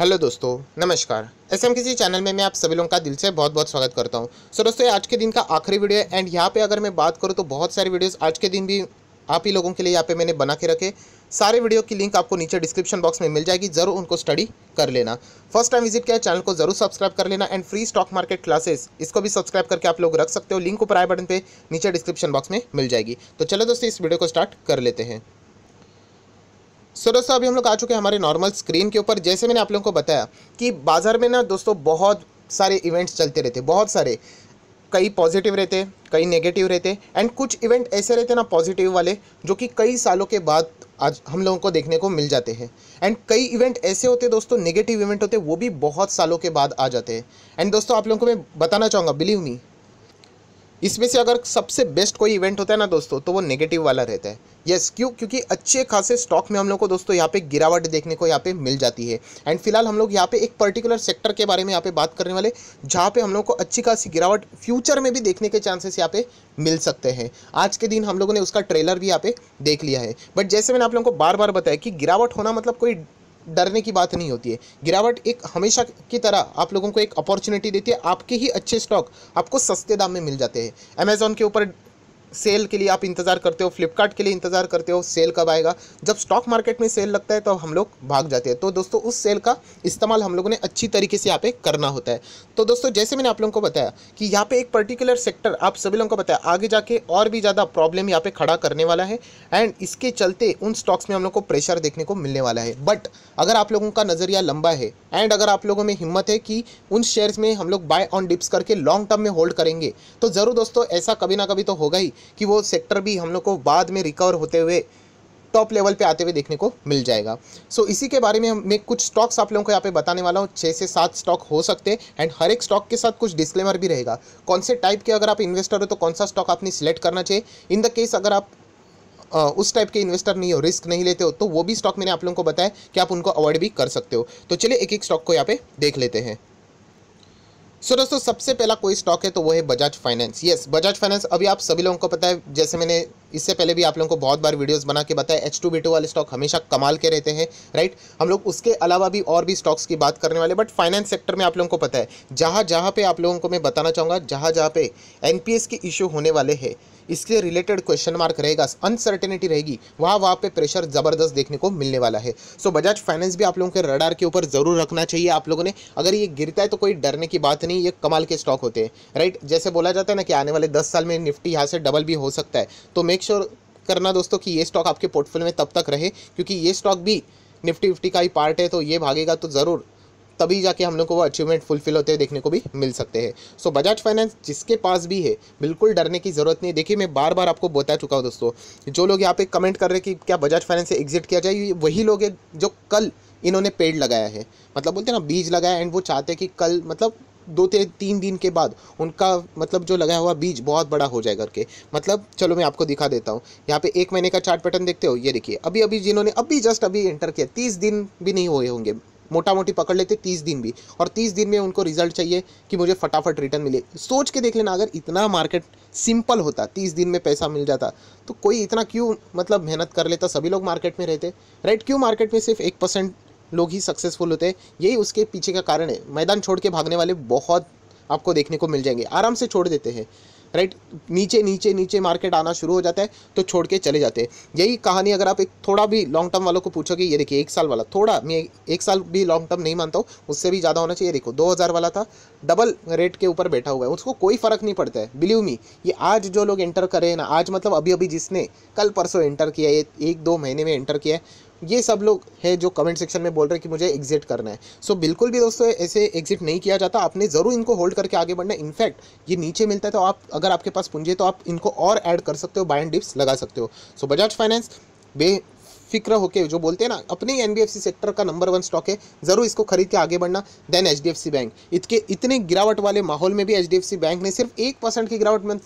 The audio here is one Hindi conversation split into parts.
हेलो दोस्तों नमस्कार एस एम किसी चैनल में मैं आप सभी लोगों का दिल से बहुत बहुत स्वागत करता हूं सो so, दोस्तों आज के दिन का आखिरी वीडियो है एंड यहाँ पे अगर मैं बात करूँ तो बहुत सारे वीडियोस आज के दिन भी आप ही लोगों के लिए यहाँ पे मैंने बना के रखे सारे वीडियो की लिंक आपको नीचे डिस्क्रिप्शन बॉक्स में मिल जाएगी जरूर उनको स्टडी कर लेना फर्स्ट टाइम विजिट किया चैनल को जरूर सब्सक्राइब कर लेना and free stock market classes इसको भी सब्सक्राइब करके आप लोग रख सकते हो लिंक ऊपर आए बटन पर नीचे डिस्क्रिप्शन बॉक्स में मिल जाएगी तो चलो दोस्तों इस वीडियो को स्टार्ट कर लेते हैं सो दोस्तों अभी हम लोग आ चुके हैं हमारे नॉर्मल स्क्रीन के ऊपर जैसे मैंने आप लोगों को बताया कि बाज़ार में ना दोस्तों बहुत सारे इवेंट्स चलते रहते बहुत सारे कई पॉजिटिव रहते कई नेगेटिव रहते एंड कुछ इवेंट ऐसे रहते ना पॉजिटिव वाले जो कि कई सालों के बाद आज हम लोगों को देखने को मिल जाते हैं एंड कई इवेंट ऐसे होते दोस्तों नेगेटिव इवेंट होते वो भी बहुत सालों के बाद आ जाते हैं एंड दोस्तों आप लोगों को मैं बताना चाहूँगा बिलीव मी इसमें से अगर सबसे बेस्ट कोई इवेंट होता है ना दोस्तों तो वो नेगेटिव वाला रहता है यस yes, क्यों क्योंकि अच्छे खासे स्टॉक में हम लोग को दोस्तों यहाँ पे गिरावट देखने को यहाँ पे मिल जाती है एंड फिलहाल हम लोग यहाँ पे एक पर्टिकुलर सेक्टर के बारे में यहाँ पे बात करने वाले जहाँ पे हम लोग को अच्छी खासी गिरावट फ्यूचर में भी देखने के चांसेस यहाँ पे मिल सकते हैं आज के दिन हम लोगों ने उसका ट्रेलर भी यहाँ पे देख लिया है बट जैसे मैंने आप लोगों को बार बार बताया कि गिरावट होना मतलब कोई डरने की बात नहीं होती है गिरावट एक हमेशा की तरह आप लोगों को एक अपॉर्चुनिटी देती है आपके ही अच्छे स्टॉक आपको सस्ते दाम में मिल जाते हैं अमेजोन के ऊपर सेल के लिए आप इंतज़ार करते हो फ्लिपकार्ट के लिए इंतज़ार करते हो सेल कब आएगा जब स्टॉक मार्केट में सेल लगता है तो हम लोग भाग जाते हैं तो दोस्तों उस सेल का इस्तेमाल हम लोगों ने अच्छी तरीके से यहाँ पे करना होता है तो दोस्तों जैसे मैंने आप लोगों को बताया कि यहाँ पे एक पर्टिकुलर सेक्टर आप सभी लोगों को बताया आगे जाके और भी ज़्यादा प्रॉब्लम यहाँ पे खड़ा करने वाला है एंड इसके चलते उन स्टॉक्स में हम लोग को प्रेशर देखने को मिलने वाला है बट अगर आप लोगों का नज़रिया लंबा है एंड अगर आप लोगों में हिम्मत है कि उन शेयर्स में हम लोग बाय ऑन डिप्स करके लॉन्ग टर्म में होल्ड करेंगे तो ज़रूर दोस्तों ऐसा कभी ना कभी तो होगा ही कि वो सेक्टर भी हम लोग को बाद में रिकवर होते हुए टॉप लेवल पे आते हुए देखने को मिल जाएगा सो so, इसी के बारे में मैं कुछ स्टॉक्स आप लोगों को यहाँ पे बताने वाला हूँ छः से सात स्टॉक हो सकते हैं एंड हर एक स्टॉक के साथ कुछ डिस्क्लेमर भी रहेगा कौन से टाइप के अगर आप इन्वेस्टर हो तो कौन सा स्टॉक आपने सिलेक्ट करना चाहिए इन द केस अगर आप आ, उस टाइप के इन्वेस्टर नहीं हो रिस्क नहीं लेते हो तो वो भी स्टॉक मैंने आप लोगों को बताया कि आप उनको अवॉइड भी कर सकते हो तो चलिए एक एक स्टॉक को यहाँ पे देख लेते हैं सो दोस्तों सबसे पहला कोई स्टॉक है तो वो है Bajaj Finance yes Bajaj Finance अभी आप सभी लोगों को पता है जैसे मैंने इससे पहले भी आप लोगों को बहुत बार वीडियोस बना के बताया एच टू बी टू वाले स्टॉक हमेशा कमाल के रहते हैं राइट हम लोग उसके अलावा भी और भी स्टॉक्स की बात करने वाले बट फाइनेंस सेक्टर में आप लोगों को पता है जहाँ जहाँ पे आप लोगों को मैं बताना चाहूँगा जहाँ जहाँ पे एन की इशू होने वाले हैं इसके रिलेटेड क्वेश्चन मार्क रहेगा अनसर्टेनिटी रहेगी वहाँ वहाँ पे प्रेशर ज़बरदस्त देखने को मिलने वाला है सो बजाज फाइनेंस भी आप लोगों के रडार के ऊपर ज़रूर रखना चाहिए आप लोगों ने अगर ये गिरता है तो कोई डरने की बात नहीं ये कमाल के स्टॉक होते हैं राइट जैसे बोला जाता है ना कि आने वाले दस साल में निफ्टी यहाँ से डबल भी हो सकता है तो मेक श्योर करना दोस्तों कि ये स्टॉक आपके पोर्टफोलियो में तब तक रहे क्योंकि ये स्टॉक भी निफ्टी फिफ्टी का ही पार्ट है तो ये भागेगा तो ज़रूर तभी जाके हम लोग को वो अचीवमेंट फुलफिल होते हुए देखने को भी मिल सकते हैं सो बजाज फाइनेंस जिसके पास भी है बिल्कुल डरने की ज़रूरत नहीं देखिए मैं बार बार आपको बता चुका हूँ दोस्तों जो लोग यहाँ पे कमेंट कर रहे हैं कि क्या बजाज फाइनेंस से एग्जिट किया जाए वही लोग हैं जो कल इन्होंने पेड़ लगाया है मतलब बोलते हैं ना बीज लगाया एंड वो चाहते हैं कि कल मतलब दो ते तीन दिन के बाद उनका मतलब जो लगाया हुआ बीज बहुत बड़ा हो जाए करके मतलब चलो मैं आपको दिखा देता हूँ यहाँ पे एक महीने का चार्ट पैटर्न देखते हो ये देखिए अभी अभी जिन्होंने अभी जस्ट अभी एंटर किया तीस दिन भी नहीं हुए होंगे मोटा मोटी पकड़ लेते तीस दिन भी और तीस दिन में उनको रिजल्ट चाहिए कि मुझे फटाफट रिटर्न मिले सोच के देख लेना अगर इतना मार्केट सिंपल होता तीस दिन में पैसा मिल जाता तो कोई इतना क्यों मतलब मेहनत कर लेता सभी लोग मार्केट में रहते राइट क्यों मार्केट में सिर्फ एक परसेंट लोग ही सक्सेसफुल होते हैं यही उसके पीछे का कारण है मैदान छोड़ के भागने वाले बहुत आपको देखने को मिल जाएंगे आराम से छोड़ देते हैं राइट नीचे नीचे नीचे मार्केट आना शुरू हो जाता है तो छोड़ के चले जाते हैं यही कहानी अगर आप एक थोड़ा भी लॉन्ग टर्म वालों को पूछोगे ये देखिए एक साल वाला थोड़ा मैं एक साल भी लॉन्ग टर्म नहीं मानता हूँ उससे भी ज़्यादा होना चाहिए देखो दो हज़ार वाला था डबल रेट के ऊपर बैठा हुआ है उसको कोई फ़र्क नहीं पड़ता है बिलीव मी ये आज जो लोग एंटर करें ना आज मतलब अभी अभी जिसने कल परसों एंटर किया है एक दो महीने में एंटर किया है ये सब लोग हैं जो कमेंट सेक्शन में बोल रहे हैं कि मुझे एग्जिट करना है सो so, बिल्कुल भी दोस्तों ऐसे एग्जिट नहीं किया जाता आपने ज़रूर इनको होल्ड करके आगे बढ़ना इनफैक्ट ये नीचे मिलता है तो आप अगर आपके पास पूंजी है तो आप इनको और ऐड कर सकते हो बाय एंड डिप्स लगा सकते हो सो बजाज फाइनेंस बे फिक्र होके जो बोलते हैं ना अपने ही एनबीएफसी सेक्टर का नंबर वन स्टॉक है ज़रूर इसको खरीद के आगे बढ़ना देन सी बैंक इतके इतने गिरावट वाले माहौल में भी सी बैंक ने सिर्फ एक परसेंट की गिरावट में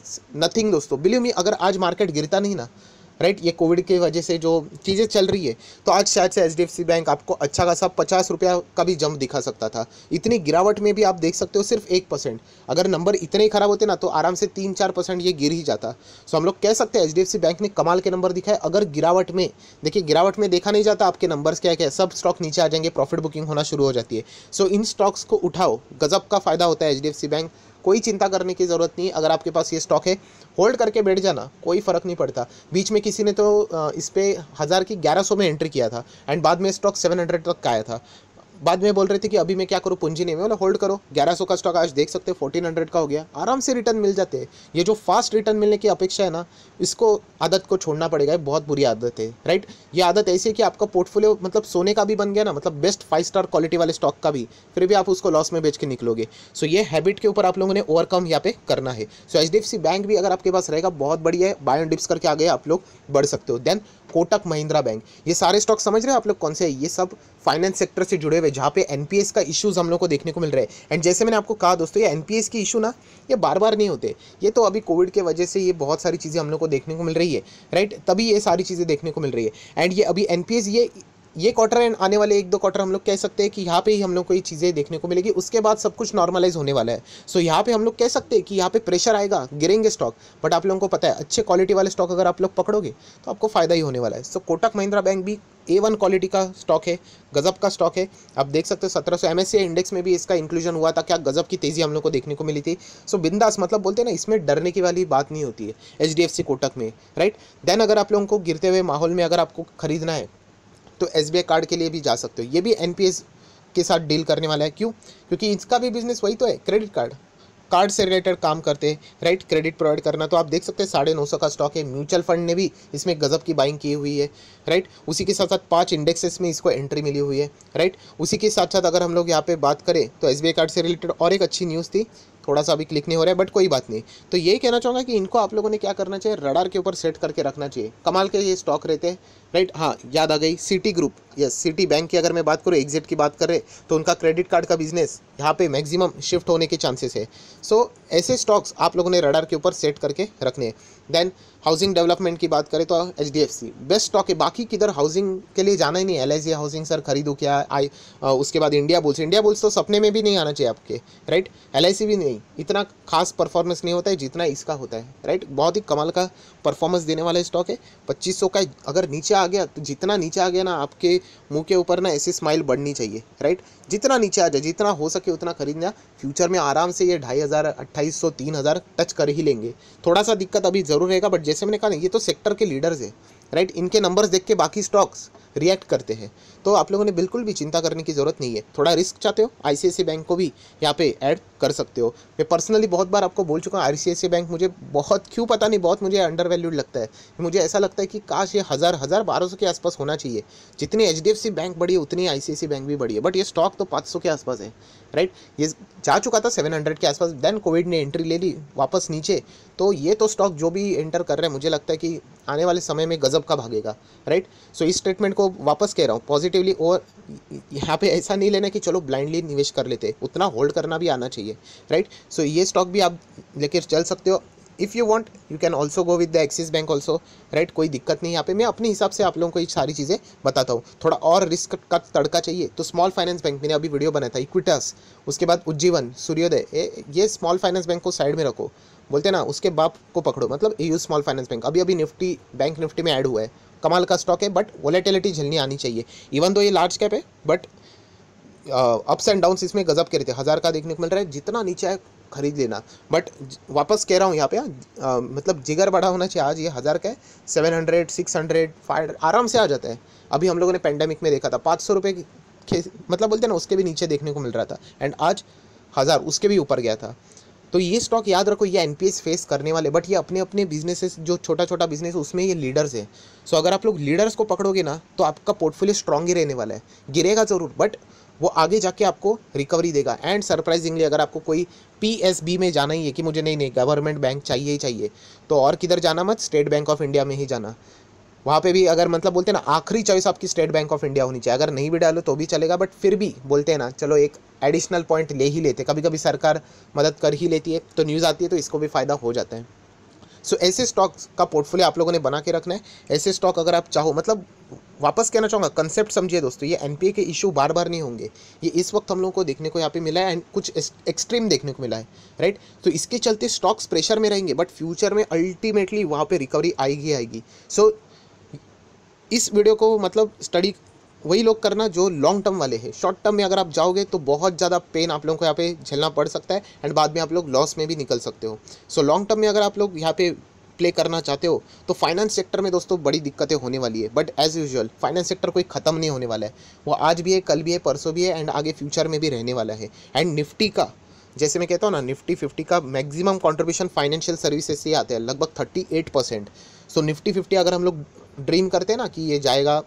नथिंग दोस्तों बिलीव मी अगर आज मार्केट गिरता नहीं ना राइट ये कोविड की वजह से जो चीज़ें चल रही है तो आज शायद से एच बैंक आपको अच्छा खासा पचास रुपया का भी जम दिखा सकता था इतनी गिरावट में भी आप देख सकते हो सिर्फ एक परसेंट अगर नंबर इतने ही खराब होते ना तो आराम से तीन चार परसेंट ये गिर ही जाता सो हम लोग कह सकते हैं एच बैंक ने कमाल के नंबर दिखाए अगर गिरावट में देखिए गिरावट में देखा नहीं जाता आपके नंबर्स क्या क्या सब स्टॉक नीचे आ जाएंगे प्रॉफिट बुकिंग होना शुरू हो जाती है सो इन स्टॉक्स को उठाओ गजब का फ़ायदा होता है एच बैंक कोई चिंता करने की ज़रूरत नहीं अगर आपके पास ये स्टॉक है होल्ड करके बैठ जाना कोई फ़र्क नहीं पड़ता बीच में किसी ने तो इस पर हज़ार की ग्यारह सौ में एंट्री किया था एंड बाद में स्टॉक सेवन हंड्रेड तक का आया था बाद में बोल रहे थे कि अभी मैं क्या करूँ पूंजी नहीं में बोला होल्ड करो 1100 का स्टॉक आज देख सकते फोर्टीन 1400 का हो गया आराम से रिटर्न मिल जाते हैं ये जो फास्ट रिटर्न मिलने की अपेक्षा है ना इसको आदत को छोड़ना पड़ेगा ये बहुत बुरी आदत है राइट ये आदत ऐसी है कि आपका पोर्टफोलियो मतलब सोने का भी बन गया ना मतलब बेस्ट फाइव स्टार क्वालिटी वाले स्टॉक का भी फिर भी आप उसको लॉस में बेच के निकलोगे सो ये हैबिट के ऊपर आप लोगों ने ओवरकम यहाँ पे करना है सो एच बैंक भी अगर आपके पास रहेगा बहुत बढ़िया है बाय डिप्स करके आगे आप लोग बढ़ सकते हो देन कोटक महिंद्रा बैंक ये सारे स्टॉक समझ रहे हो आप लोग कौन से है ये सब फाइनेंस सेक्टर से जुड़े हुए जहाँ पे एनपीएस का इश्यूज हम लोग को देखने को मिल रहे हैं एंड जैसे मैंने आपको कहा दोस्तों ये एनपीएस की इशू ना ये बार बार नहीं होते ये तो अभी कोविड के वजह से ये बहुत सारी चीज़ें हम लोग को देखने को मिल रही है राइट तभी ये सारी चीज़ें देखने को मिल रही है एंड ये अभी एन ये ये क्वार्टर एंड आने वाले एक दो क्वार्टर हम लोग कह सकते हैं कि यहाँ पे ही हम लोग को ये चीज़ें देखने को मिलेगी उसके बाद सब कुछ नॉर्मलाइज होने वाला है सो so, यहाँ पे हम लोग कह सकते हैं कि यहाँ पे प्रेशर आएगा गिरेंगे स्टॉक बट आप लोगों को पता है अच्छे क्वालिटी वाले स्टॉक अगर आप लोग पकड़ोगे तो आपको फ़ायदा ही होने वाला है so so, Kotak Mahindra bank भी ए वन क्वालिटी का स्टॉक है गजब का स्टॉक है आप देख सकते हो सत्रह सौ इंडेक्स में भी इसका इंक्लूजन हुआ था क्या गजब की तेज़ी हम लोग को देखने को मिली थी सो so, बिंदास मतलब बोलते हैं ना इसमें डरने की वाली बात नहीं होती है एच कोटक में राइट देन अगर आप लोगों को गिरते हुए माहौल में अगर आपको खरीदना है तो एस कार्ड के लिए भी जा सकते हो ये भी एन के साथ डील करने वाला है क्यों क्योंकि इसका भी बिजनेस वही तो है क्रेडिट कार्ड कार्ड से रिलेटेड काम करते हैं राइट क्रेडिट प्रोवाइड करना तो आप देख सकते हैं साढ़े नौ सौ का स्टॉक है म्यूचुअल फंड ने भी इसमें गजब की बाइंग की हुई है राइट उसी के साथ साथ पांच इंडेक्सेस में इसको एंट्री मिली हुई है राइट उसी के साथ साथ अगर हम लोग यहाँ पे बात करें तो एस कार्ड से रिलेटेड और एक अच्छी न्यूज़ थी थोड़ा सा अभी क्लिक नहीं हो रहा है बट कोई बात नहीं तो यही कहना चाहूँगा कि इनको आप लोगों ने क्या करना चाहिए रडार के ऊपर सेट करके रखना चाहिए कमाल के ये स्टॉक रहते हैं राइट हाँ याद आ गई Citigroup yes Citibank की अगर मैं बात करूँ एग्जिट की बात कर रहे तो उनका क्रेडिट कार्ड का बिजनेस यहाँ पे मैक्सिमम शिफ्ट होने के चांसेस है सो so, ऐसे स्टॉक्स आप लोगों ने रडार के ऊपर सेट करके रखने हैं देन हाउसिंग डेवलपमेंट की बात करें तो H D F C best stock है बाकी किधर हाउसिंग के लिए जाना ही नहीं L I C housing sir खरीदो क्या आई उसके बाद इंडिया बुल्स इंडिया बुल्स तो सपने में भी नहीं आना चाहिए आपके राइट एल आई सी भी नहीं इतना खास परफॉर्मेंस नहीं होता है जितना इसका होता है राइट बहुत ही कमाल का परफॉर्मेंस देने वाला स्टॉक है पच्चीस सौ का अगर नीचे आ गया तो जितना नीचे आ गया ना आपके मुँह के ऊपर ना ऐसी स्माइल बढ़नी चाहिए राइट जितना नीचे आ जाए जितना हो सके उतना खरीदना फ्यूचर में आराम से ये ढाई हज़ार अट्ठाईस सौ तीन हज़ार टच कर ही लेंगे थोड़ा सा दिक्कत अभी ज़रूर रहेगा बट जैसे जैसे में कहा नहीं ये तो सेक्टर के लीडर्स है राइट इनके नंबर्स देख के बाकी स्टॉक्स रिएक्ट करते हैं तो आप लोगों ने बिल्कुल भी चिंता करने की ज़रूरत नहीं है थोड़ा रिस्क चाहते हो आई बैंक को भी यहाँ पे ऐड कर सकते हो मैं पर्सनली बहुत बार आपको बोल चुका हूँ आई बैंक मुझे बहुत क्यों पता नहीं बहुत मुझे अंडर वैल्यूड लगता है मुझे ऐसा लगता है कि काश ये हज़ार हज़ार बारह के आसपास होना चाहिए जितनी एच बैंक बड़ी है उतनी आई बैंक भी बड़ी है बट ये स्टॉक तो पाँच के आसपास है राइट ये जा चुका था सेवन हंड्रेड के आसपास देन कोविड ने एंट्री ले ली वापस नीचे तो ये तो स्टॉक जो भी एंटर कर रहे हैं मुझे लगता है कि आने वाले समय में गजब का भागेगा राइट सो इस स्टेटमेंट को वापस कह रहा हूँ पॉजिटिवली और यहाँ पे ऐसा नहीं लेना कि चलो ब्लाइंडली निवेश कर लेते उतना होल्ड करना भी आना चाहिए राइट सो ये स्टॉक भी आप लेकर चल सकते हो if you want you can also go with the Axis bank also right कोई दिक्कत नहीं यहाँ पे मैं अपने हिसाब से आप लोगों को ये सारी चीज़ें बताता हूँ थोड़ा और रिस्क का तड़का चाहिए तो स्मॉल फाइनेंस बैंक मैंने अभी वीडियो बनाया था इक्विटस उसके बाद उज्जीवन सूर्योदय ये स्मॉल फाइनेंस बैंक को साइड में रखो बोलते ना उसके बाप को पकड़ो मतलब यू स्मॉल फाइनेंस बैंक अभी अभी निफ्टी बैंक निफ्टी में ऐड हुआ है कमाल का स्टॉक है बट वोलेटिलिटी झेलनी आनी चाहिए इवन तो ये लार्ज कैप है बट अप्स एंड डाउन्स इसमें गजब के रहते हैं हज़ार का देखने को मिल रहा है जितना नीचे है खरीद लेना बट वापस कह रहा हूँ यहाँ पे आ, मतलब जिगर बड़ा होना चाहिए आज ये हज़ार का है seven hundred six hundred five आराम से आ जाता है अभी हम लोगों ने पेंडेमिक में देखा था पाँच सौ रुपये मतलब बोलते हैं ना उसके भी नीचे देखने को मिल रहा था एंड आज हज़ार उसके भी ऊपर गया था तो ये स्टॉक याद रखो ये एन फेस करने वाले बट ये अपने अपने बिजनेसेस जो छोटा छोटा बिजनेस है उसमें ये लीडर्स है सो अगर आप लोग लीडर्स को पकड़ोगे ना तो आपका पोर्टफोलियो स्ट्रॉन्ग ही रहने वाला है गिरेगा ज़रूर बट वो आगे जाके आपको रिकवरी देगा एंड सरप्राइजिंगली अगर आपको कोई पी में जाना ही है कि मुझे नहीं नहीं गवर्नमेंट बैंक चाहिए ही चाहिए तो और किधर जाना मत स्टेट बैंक ऑफ इंडिया में ही जाना वहाँ पे भी अगर मतलब बोलते हैं ना आखिरी चॉइस आपकी स्टेट बैंक ऑफ इंडिया होनी चाहिए अगर नहीं भी डालो तो भी चलेगा बट फिर भी बोलते हैं ना चलो एक एडिशनल पॉइंट ले ही लेते कभी कभी सरकार मदद कर ही लेती है तो न्यूज़ आती है तो इसको भी फ़ायदा हो जाता है सो so, ऐसे स्टॉक्स का पोर्टफोलियो आप लोगों ने बना के रखना है ऐसे स्टॉक अगर आप चाहो मतलब वापस कहना चाहूँगा कंसेप्ट समझिए दोस्तों ये एनपीए के इशू बार बार नहीं होंगे ये इस वक्त हम लोगों को देखने को यहाँ पे मिला है एंड कुछ एक्सट्रीम देखने को मिला है राइट तो इसके चलते स्टॉक्स प्रेशर में रहेंगे बट फ्यूचर में अल्टीमेटली वहाँ पर रिकवरी आएगी आएगी सो so, इस वीडियो को मतलब स्टडी वही लोग करना जो लॉन्ग टर्म वाले हैं शॉर्ट टर्म में अगर आप जाओगे तो बहुत ज़्यादा पेन आप लोगों को यहाँ पे झेलना पड़ सकता है एंड बाद में आप लोग लॉस में भी निकल सकते हो सो लॉन्ग टर्म में अगर आप लोग यहाँ पे प्ले करना चाहते हो तो फाइनेंस सेक्टर में दोस्तों बड़ी दिक्कतें होने वाली है but as usual finance sector कोई ख़त्म नहीं होने वाला है वो आज भी है कल भी है परसों भी है एंड आगे फ्यूचर में भी रहने वाला है एंड निफ्टी का जैसे मैं कहता हूँ ना निफ्टी फिफ्टी का मैक्सिमम कॉन्ट्रीब्यूशन फाइनेंशियल सर्विसेज से आता है लगभग thirty eight percent so Nifty fifty अगर हम लोग ड्रीम करते ना कि ये जाएगा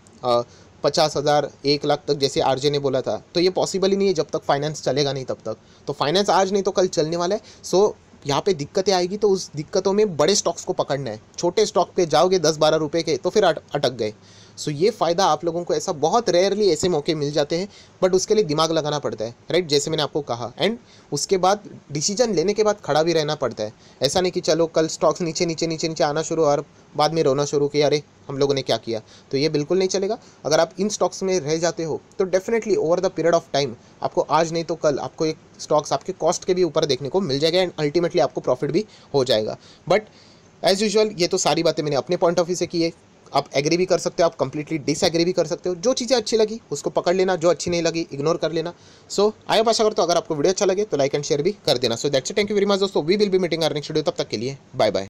पचास हज़ार एक लाख तक जैसे आरजे ने बोला था तो ये पॉसिबल ही नहीं है जब तक फाइनेंस चलेगा नहीं तब तक तो फाइनेंस आज नहीं तो कल चलने वाला है सो यहाँ पे दिक्कतें आएगी तो उस दिक्कतों में बड़े स्टॉक्स को पकड़ना है छोटे स्टॉक पे जाओगे दस बारह रुपये के तो फिर अटक गए सो ये फ़ायदा आप लोगों को ऐसा बहुत रेयरली ऐसे मौके मिल जाते हैं बट उसके लिए दिमाग लगाना पड़ता है राइट जैसे मैंने आपको कहा एंड उसके बाद डिसीजन लेने के बाद खड़ा भी रहना पड़ता है ऐसा नहीं कि चलो कल स्टॉक्स नीचे नीचे नीचे नीचे आना शुरू और बाद में रोना शुरू किया अरे हम लोगों ने क्या किया तो ये बिल्कुल नहीं चलेगा अगर आप इन स्टॉक्स में रह जाते हो तो definitely over the period of time आपको आज नहीं तो कल आपको एक स्टॉक्स आपके कॉस्ट के भी ऊपर देखने को मिल जाएगा एंड अल्टीमेटली आपको प्रॉफिट भी हो जाएगा बट एज़ यूजल ये तो सारी बातें मैंने अपने पॉइंट ऑफ व्यू से की है आप एग्री भी कर सकते हो आप कंप्लीटली डिसएग्री भी कर सकते हो जो चीज़ें अच्छी लगी उसको पकड़ लेना जो अच्छी नहीं लगी इग्नोर कर लेना सो आया पास अगर तो अगर आपको वीडियो अच्छा लगे तो लाइक एंड शेयर भी कर देना so that's thank you very much दोस्तों वी विल भी मीटिंग आर नेक्स्ट वीडियो तब तक के लिए बाय बाय